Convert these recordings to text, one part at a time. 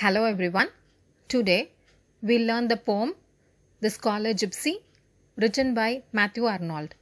Hello everyone. Today we learn the poem The Scholar Gypsy written by Matthew Arnold.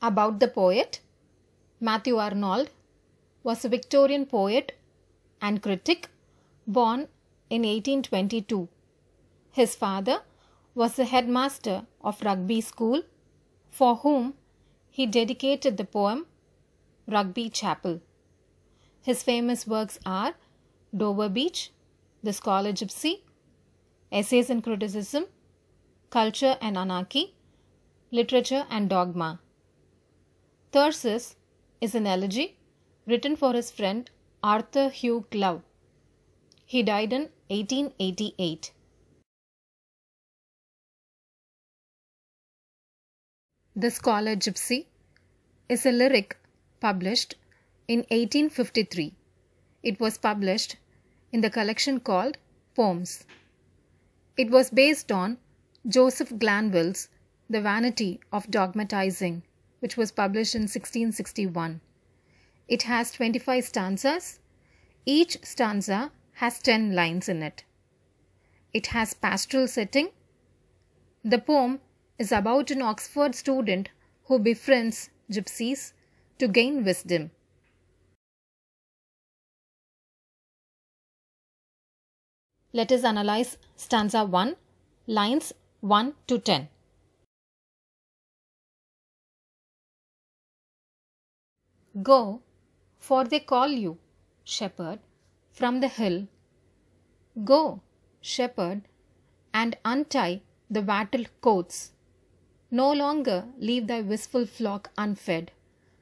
About the poet, Matthew Arnold was a Victorian poet and critic born in 1822. His father was the headmaster of Rugby School for whom he dedicated the poem Rugby Chapel. His famous works are Dover Beach, The Scholar Gypsy, Essays and Criticism, Culture and Anarchy, Literature and Dogma. Thursis is an elegy written for his friend Arthur Hugh Clough. He died in 1888. The Scholar Gypsy is a lyric published in 1853. It was published in the collection called Poems. It was based on Joseph Glanville's The Vanity of Dogmatizing, which was published in 1661. It has 25 stanzas. Each stanza has 10 lines in it. It has pastoral setting. The poem is about an Oxford student who befriends gypsies to gain wisdom. Let us analyze stanza 1, lines 1 to 10. Go, for they call you, shepherd, from the hill. Go, shepherd, and untie the wattled coats. No longer leave thy wistful flock unfed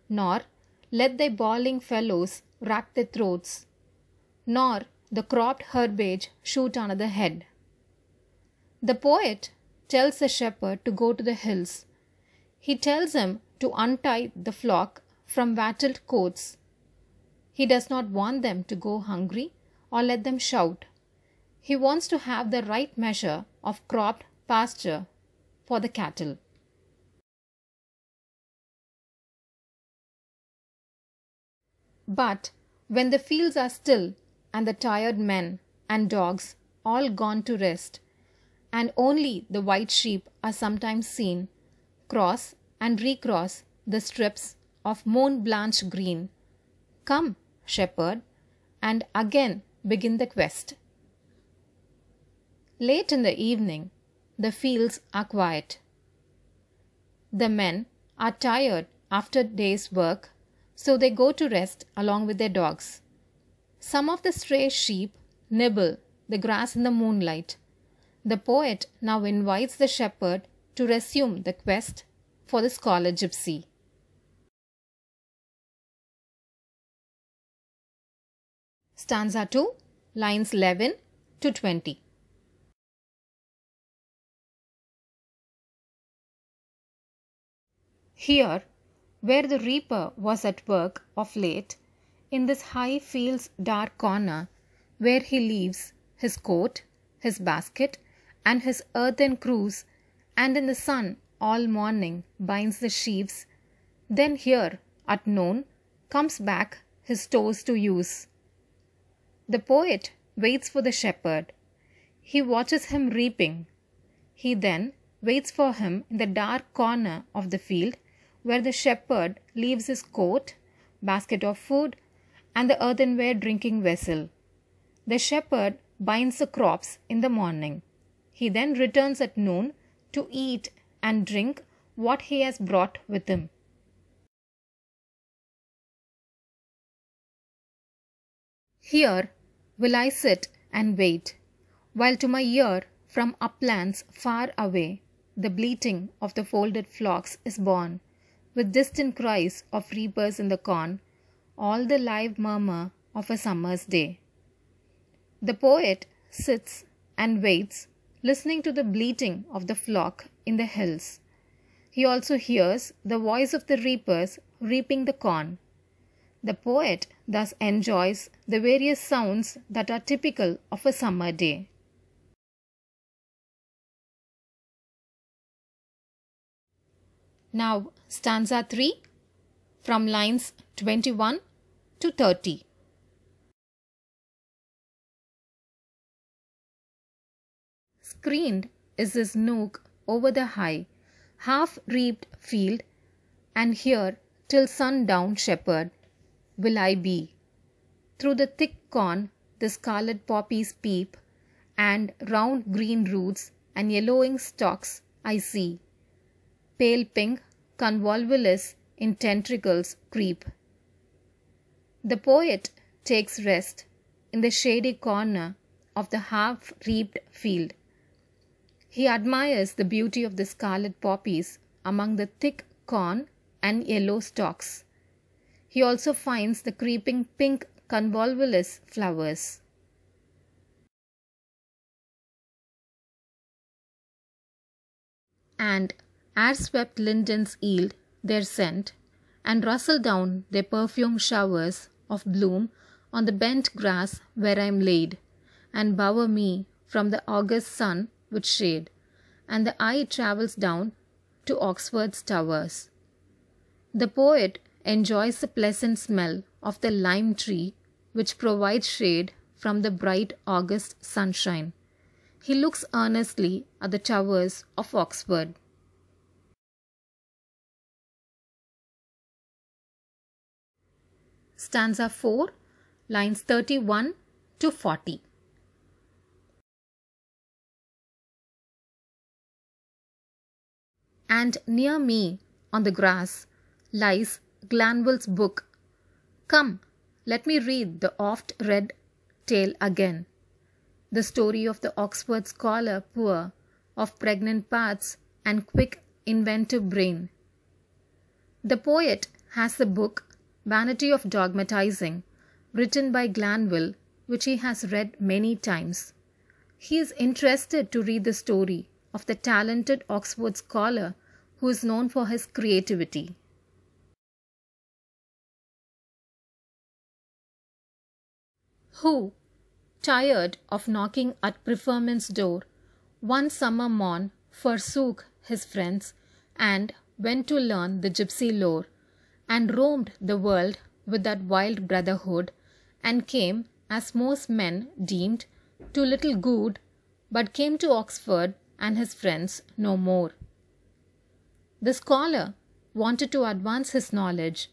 nor let thy bawling fellows rack their throats, nor the cropped herbage shoot another head. The poet tells the shepherd to go to the hills. He tells him to untie the flock from wattled coats. He does not want them to go hungry or let them shout. He wants to have the right measure of cropped pasture for the cattle. But when the fields are still and the tired men and dogs all gone to rest, and only the white sheep are sometimes seen, cross and recross the strips of moon blanched green. Come, shepherd, and again begin the quest. Late in the evening, the fields are quiet. The men are tired after day's work so they go to rest along with their dogs. Some of the stray sheep nibble the grass in the moonlight. The poet now invites the shepherd to resume the quest for the scholar gypsy. Stanza 2, lines 11 to 20. Here, where the reaper was at work of late, in this high field's dark corner, where he leaves his coat, his basket, and his earthen cruse, and in the sun all morning binds the sheaves, then here at noon comes back his tools to use. The poet waits for the shepherd. He watches him reaping. He then waits for him in the dark corner of the field where the shepherd leaves his coat, basket of food, and the earthenware drinking vessel. The shepherd binds the crops in the morning. He then returns at noon to eat and drink what he has brought with him. Here will I sit and wait, while to my ear from uplands far away the bleating of the folded flocks is borne with distant cries of reapers in the corn, all the live murmur of a summer's day. The poet sits and waits, listening to the bleating of the flock in the hills. He also hears the voice of the reapers reaping the corn. The poet thus enjoys the various sounds that are typical of a summer day. Now, stanza 3 from lines 21 to 30. Screened is his nook over the high, half reaped field, and here till sundown shepherd will I be. Through the thick corn the scarlet poppies peep, and round green roots and yellowing stalks I see pale pink convolvulus in tentacles creep. The poet takes rest in the shady corner of the half reaped field. He admires the beauty of the scarlet poppies among the thick corn and yellow stalks. He also finds the creeping pink convolvulus flowers. And air-swept lindens yield their scent, and rustle down their perfume showers of bloom on the bent grass where I am laid, and bower me from the August sun with shade, and the eye travels down to Oxford's towers. The poet enjoys the pleasant smell of the lime tree, which provides shade from the bright August sunshine. He looks earnestly at the towers of Oxford. stanza 4, lines 31 to 40. And near me, on the grass, lies Glanville's book. Come, let me read the oft read tale again. The story of the Oxford scholar poor, of pregnant paths and quick inventive brain. The poet has the book Vanity of Dogmatizing, written by Glanville, which he has read many times. He is interested to read the story of the talented Oxford scholar who is known for his creativity. Who, tired of knocking at preferment's door, one summer morn forsook his friends and went to learn the gypsy lore and roamed the world with that wild brotherhood, and came, as most men deemed, to little good, but came to Oxford and his friends no more. The scholar wanted to advance his knowledge,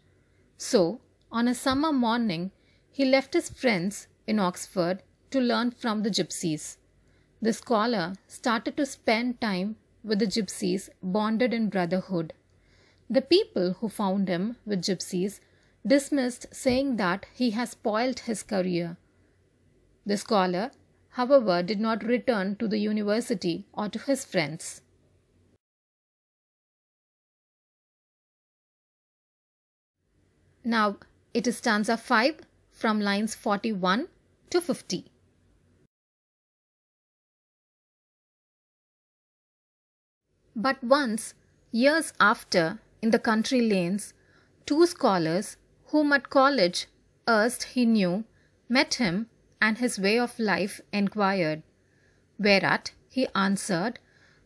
so on a summer morning he left his friends in Oxford to learn from the gypsies. The scholar started to spend time with the gypsies bonded in brotherhood. The people who found him with gypsies dismissed saying that he has spoiled his career. The scholar, however, did not return to the university or to his friends. Now it is stanza 5 from lines 41 to 50. But once, years after, in the country lanes, two scholars whom at college erst he knew met him and his way of life enquired. Whereat he answered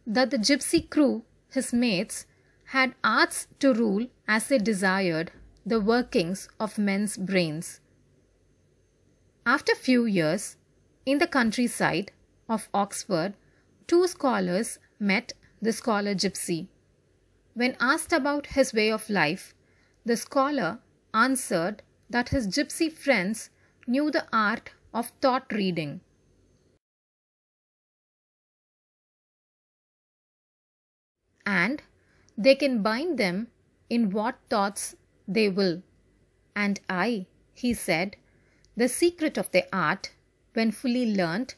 that the gypsy crew, his mates, had arts to rule as they desired the workings of men's brains. After few years, in the countryside of Oxford, two scholars met the scholar gypsy. When asked about his way of life, the scholar answered that his gypsy friends knew the art of thought reading. And they can bind them in what thoughts they will. And I, he said, the secret of the art, when fully learnt,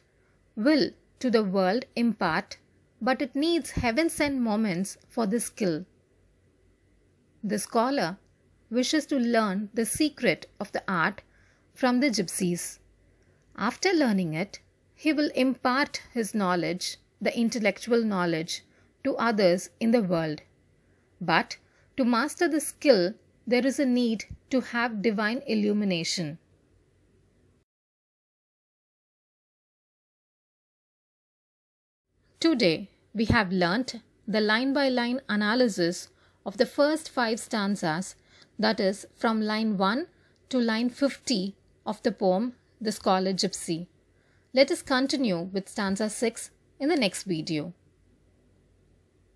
will to the world impart but it needs heaven sent moments for this skill. The scholar wishes to learn the secret of the art from the gypsies. After learning it, he will impart his knowledge, the intellectual knowledge, to others in the world. But to master the skill, there is a need to have divine illumination. Today, we have learnt the line by line analysis of the first five stanzas, that is, from line 1 to line 50 of the poem The Scholar Gypsy. Let us continue with stanza 6 in the next video.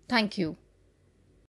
Thank you.